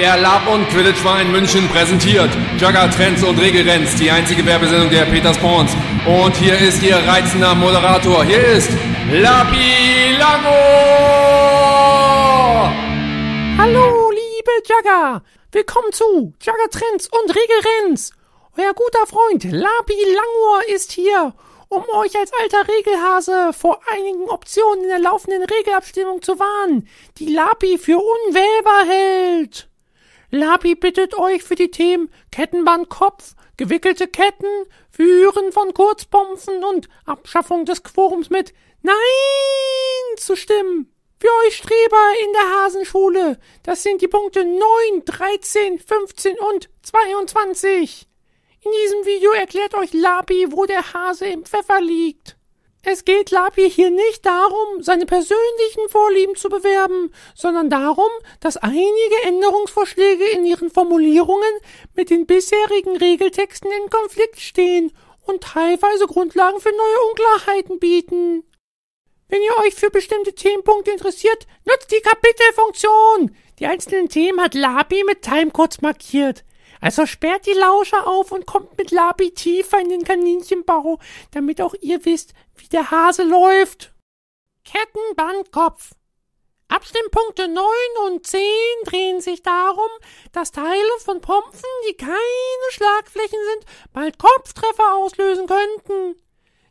Der Lab- und quidditch war in München präsentiert Jugger Trends und Regelrenz, die einzige Werbesendung der Peters Pons. Und hier ist Ihr reizender Moderator. Hier ist Lapi Lango! Hallo, liebe Jugger! Willkommen zu Jugger Trends und Regelrenz. Euer guter Freund Lapi Langor ist hier, um euch als alter Regelhase vor einigen Optionen in der laufenden Regelabstimmung zu warnen, die Lapi für unwählbar hält. Lapi bittet euch für die Themen Kettenband gewickelte Ketten, Führen von Kurzpumpfen und Abschaffung des Quorums mit Nein zu stimmen. Für euch Streber in der Hasenschule, das sind die Punkte 9, 13, 15 und 22. In diesem Video erklärt euch Lapi, wo der Hase im Pfeffer liegt. Es geht Lapi hier nicht darum, seine persönlichen Vorlieben zu bewerben, sondern darum, dass einige Änderungsvorschläge in ihren Formulierungen mit den bisherigen Regeltexten in Konflikt stehen und teilweise Grundlagen für neue Unklarheiten bieten. Wenn ihr euch für bestimmte Themenpunkte interessiert, nutzt die Kapitelfunktion. Die einzelnen Themen hat Lapi mit Timecodes markiert. Also sperrt die Lauscher auf und kommt mit Labi tiefer in den Kaninchenbau, damit auch ihr wisst, wie der Hase läuft. Kettenbandkopf. Abstimmpunkte 9 und 10 drehen sich darum, dass Teile von Pompfen, die keine Schlagflächen sind, bald Kopftreffer auslösen könnten.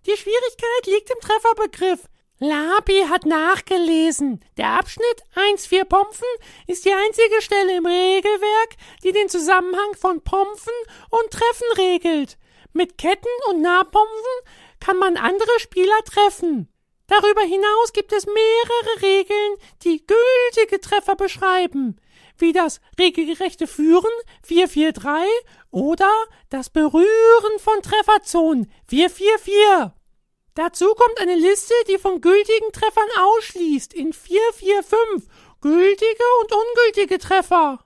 Die Schwierigkeit liegt im Trefferbegriff. Lapi hat nachgelesen. Der Abschnitt 1,4 Pompfen ist die einzige Stelle im Regelwerk, die den Zusammenhang von Pompfen und Treffen regelt. Mit Ketten und Nahpompfen kann man andere Spieler treffen. Darüber hinaus gibt es mehrere Regeln, die gültige Treffer beschreiben, wie das regelgerechte Führen 443 oder das Berühren von Trefferzonen 444. Dazu kommt eine Liste, die von gültigen Treffern ausschließt in 445 gültige und ungültige Treffer.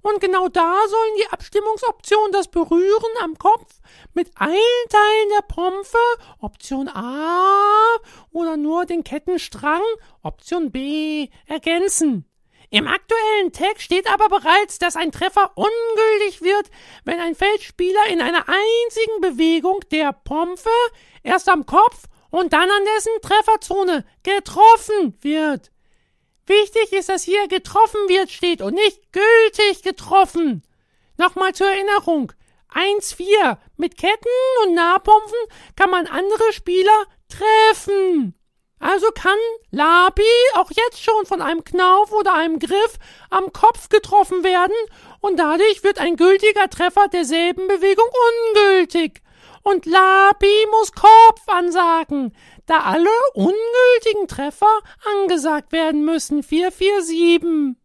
Und genau da sollen die Abstimmungsoptionen das Berühren am Kopf mit allen Teilen der Pompe, Option A, oder nur den Kettenstrang, Option B, ergänzen. Im aktuellen Tag steht aber bereits, dass ein Treffer ungültig wird, wenn ein Feldspieler in einer einzigen Bewegung der Pompe erst am Kopf und dann an dessen Trefferzone getroffen wird. Wichtig ist, dass hier getroffen wird steht und nicht gültig getroffen. Nochmal zur Erinnerung. 1-4. Mit Ketten und Nahpumpen kann man andere Spieler treffen. Also kann Labi auch jetzt schon von einem Knauf oder einem Griff am Kopf getroffen werden und dadurch wird ein gültiger Treffer derselben Bewegung ungültig und Labi muss Kopf ansagen, da alle ungültigen Treffer angesagt werden müssen. 447.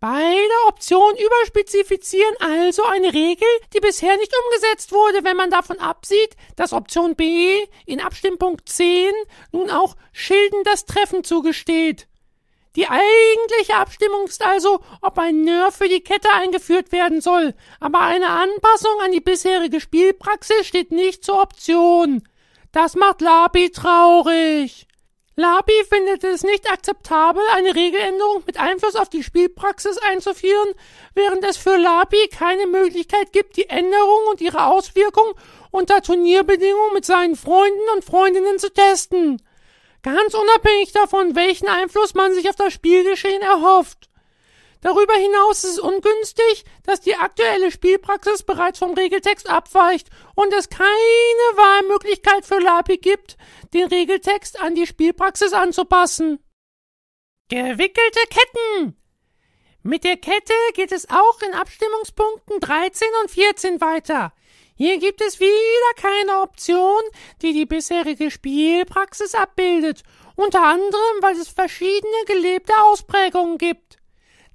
Beide Optionen überspezifizieren also eine Regel, die bisher nicht umgesetzt wurde, wenn man davon absieht, dass Option B in Abstimmpunkt 10 nun auch Schilden das Treffen zugesteht. Die eigentliche Abstimmung ist also, ob ein Nerf für die Kette eingeführt werden soll, aber eine Anpassung an die bisherige Spielpraxis steht nicht zur Option. Das macht Lapi traurig. Lapi findet es nicht akzeptabel, eine Regeländerung mit Einfluss auf die Spielpraxis einzuführen, während es für Lapi keine Möglichkeit gibt, die Änderung und ihre Auswirkung unter Turnierbedingungen mit seinen Freunden und Freundinnen zu testen ganz unabhängig davon, welchen Einfluss man sich auf das Spielgeschehen erhofft. Darüber hinaus ist es ungünstig, dass die aktuelle Spielpraxis bereits vom Regeltext abweicht und es keine Wahlmöglichkeit für Lapi gibt, den Regeltext an die Spielpraxis anzupassen. Gewickelte Ketten. Mit der Kette geht es auch in Abstimmungspunkten 13 und 14 weiter. Hier gibt es wieder keine Option, die die bisherige Spielpraxis abbildet, unter anderem weil es verschiedene gelebte Ausprägungen gibt.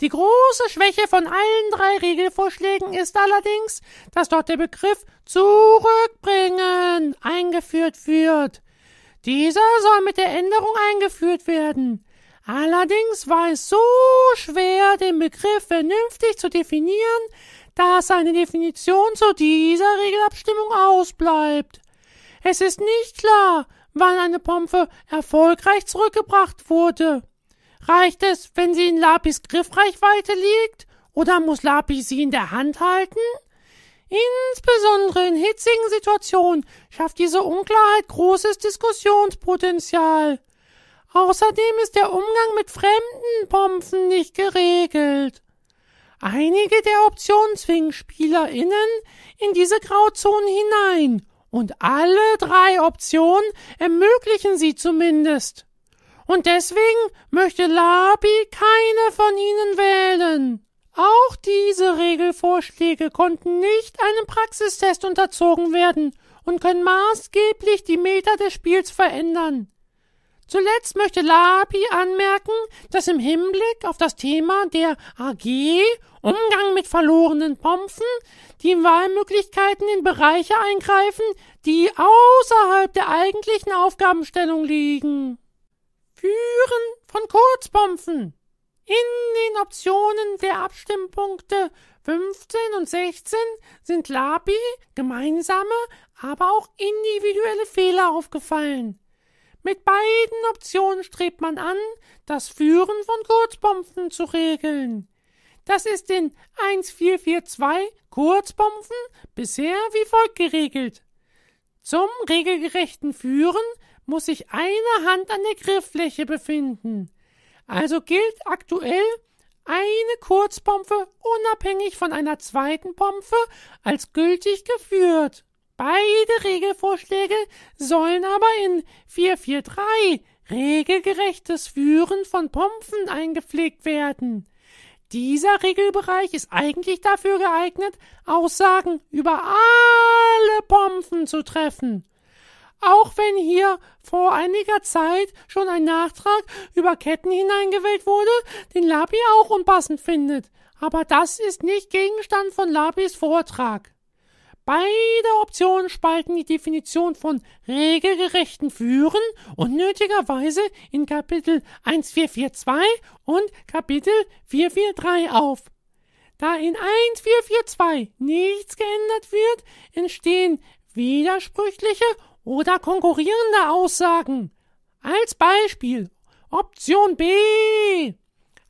Die große Schwäche von allen drei Regelvorschlägen ist allerdings, dass dort der Begriff zurückbringen eingeführt wird. Dieser soll mit der Änderung eingeführt werden. Allerdings war es so schwer, den Begriff vernünftig zu definieren, dass eine Definition zu dieser Regelabstimmung ausbleibt. Es ist nicht klar, wann eine Pompe erfolgreich zurückgebracht wurde. Reicht es, wenn sie in Lapis Griffreichweite liegt, oder muss Lapis sie in der Hand halten? Insbesondere in hitzigen Situationen schafft diese Unklarheit großes Diskussionspotenzial. Außerdem ist der Umgang mit fremden Pompen nicht geregelt einige der Optionen zwingen SpielerInnen in diese Grauzonen hinein. Und alle drei Optionen ermöglichen sie zumindest. Und deswegen möchte Labi keine von ihnen wählen. Auch diese Regelvorschläge konnten nicht einem Praxistest unterzogen werden und können maßgeblich die Meter des Spiels verändern. Zuletzt möchte Lapi anmerken, dass im Hinblick auf das Thema der AG Umgang mit verlorenen Pompen die Wahlmöglichkeiten in Bereiche eingreifen, die außerhalb der eigentlichen Aufgabenstellung liegen. Führen von Kurzpompen. In den Optionen der Abstimmpunkte 15 und 16 sind Lapi gemeinsame, aber auch individuelle Fehler aufgefallen. Mit beiden Optionen strebt man an, das Führen von Kurzbomben zu regeln. Das ist in 1442 Kurzbomben bisher wie folgt geregelt. Zum regelgerechten Führen muss sich eine Hand an der Grifffläche befinden. Also gilt aktuell eine Kurzpompe unabhängig von einer zweiten Pompe als gültig geführt. Beide Regelvorschläge sollen aber in 443 regelgerechtes Führen von Pompen eingepflegt werden. Dieser Regelbereich ist eigentlich dafür geeignet, Aussagen über alle Pompen zu treffen. Auch wenn hier vor einiger Zeit schon ein Nachtrag über Ketten hineingewählt wurde, den Labi auch unpassend findet. Aber das ist nicht Gegenstand von Labis Vortrag. Beide Optionen spalten die Definition von regelgerechten Führen und nötigerweise in Kapitel 1442 und Kapitel 443 auf. Da in 1442 nichts geändert wird, entstehen widersprüchliche oder konkurrierende Aussagen. Als Beispiel Option B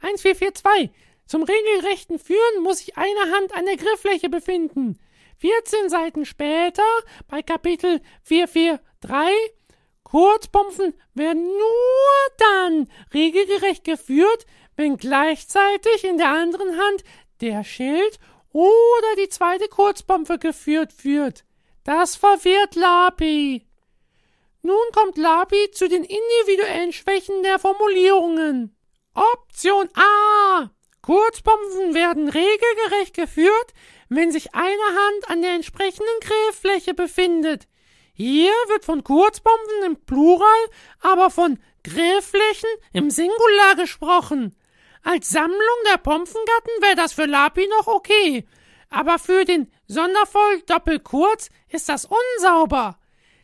1442 zum regelrechten Führen muss sich eine Hand an der Grifffläche befinden. 14 Seiten später, bei Kapitel 443, Kurzpumpen werden nur dann regelgerecht geführt, wenn gleichzeitig in der anderen Hand der Schild oder die zweite Kurzpumpe geführt wird. Das verwirrt Lapi. Nun kommt Lapi zu den individuellen Schwächen der Formulierungen. Option A. Kurzpumpen werden regelgerecht geführt, wenn sich eine Hand an der entsprechenden Grifffläche befindet. Hier wird von Kurzbomben im Plural, aber von Gräfflächen im Singular gesprochen. Als Sammlung der Pompfengatten wäre das für Lapi noch okay, aber für den Sondervoll Doppelkurz ist das unsauber.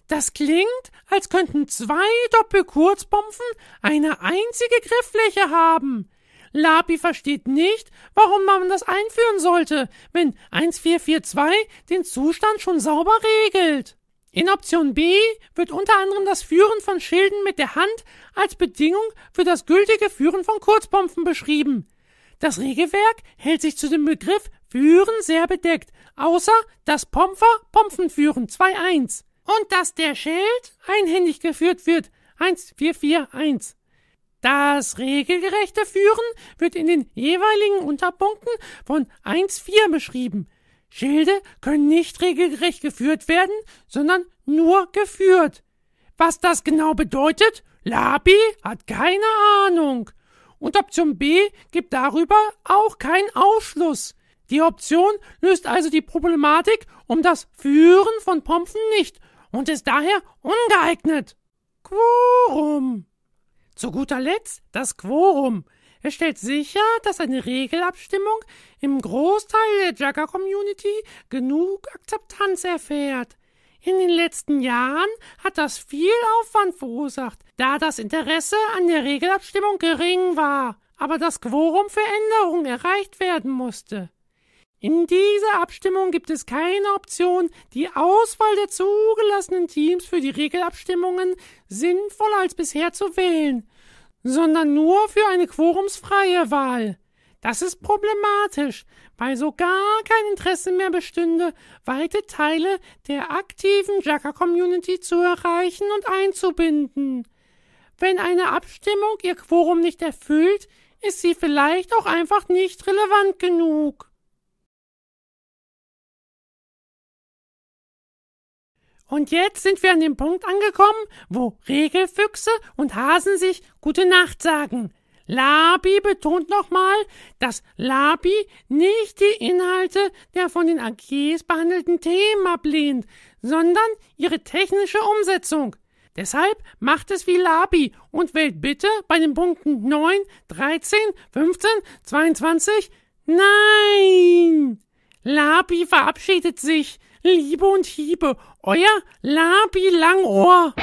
Das klingt, als könnten zwei Doppelkurzpompfen eine einzige Grifffläche haben. Lapi versteht nicht, warum man das einführen sollte, wenn 1442 den Zustand schon sauber regelt. In Option B wird unter anderem das Führen von Schilden mit der Hand als Bedingung für das gültige Führen von Kurzpumpen beschrieben. Das Regelwerk hält sich zu dem Begriff Führen sehr bedeckt, außer dass Pompfer Pompen führen 2.1 und dass der Schild einhändig geführt wird 1441. Das regelgerechte Führen wird in den jeweiligen Unterpunkten von 1.4 beschrieben. Schilde können nicht regelgerecht geführt werden, sondern nur geführt. Was das genau bedeutet, Labi hat keine Ahnung. Und Option B gibt darüber auch keinen Ausschluss. Die Option löst also die Problematik um das Führen von Pompen nicht und ist daher ungeeignet. Quorum. Zu guter Letzt das Quorum. Es stellt sicher, dass eine Regelabstimmung im Großteil der Jagger-Community genug Akzeptanz erfährt. In den letzten Jahren hat das viel Aufwand verursacht, da das Interesse an der Regelabstimmung gering war, aber das Quorum für Änderungen erreicht werden musste. In dieser Abstimmung gibt es keine Option. Die Auswahl der zugelassenen Teams für die Regelabstimmungen sinnvoller als bisher zu wählen, sondern nur für eine quorumsfreie Wahl. Das ist problematisch, weil so gar kein Interesse mehr bestünde, weite Teile der aktiven Jacker-Community zu erreichen und einzubinden. Wenn eine Abstimmung ihr Quorum nicht erfüllt, ist sie vielleicht auch einfach nicht relevant genug. Und jetzt sind wir an dem Punkt angekommen, wo Regelfüchse und Hasen sich Gute Nacht sagen. Labi betont nochmal, dass Labi nicht die Inhalte der von den AGs behandelten Themen ablehnt, sondern ihre technische Umsetzung. Deshalb macht es wie Labi und wählt bitte bei den Punkten 9, 13, 15, 22 Nein! Labi verabschiedet sich. Liebe und Hiebe, euer Labi Langohr.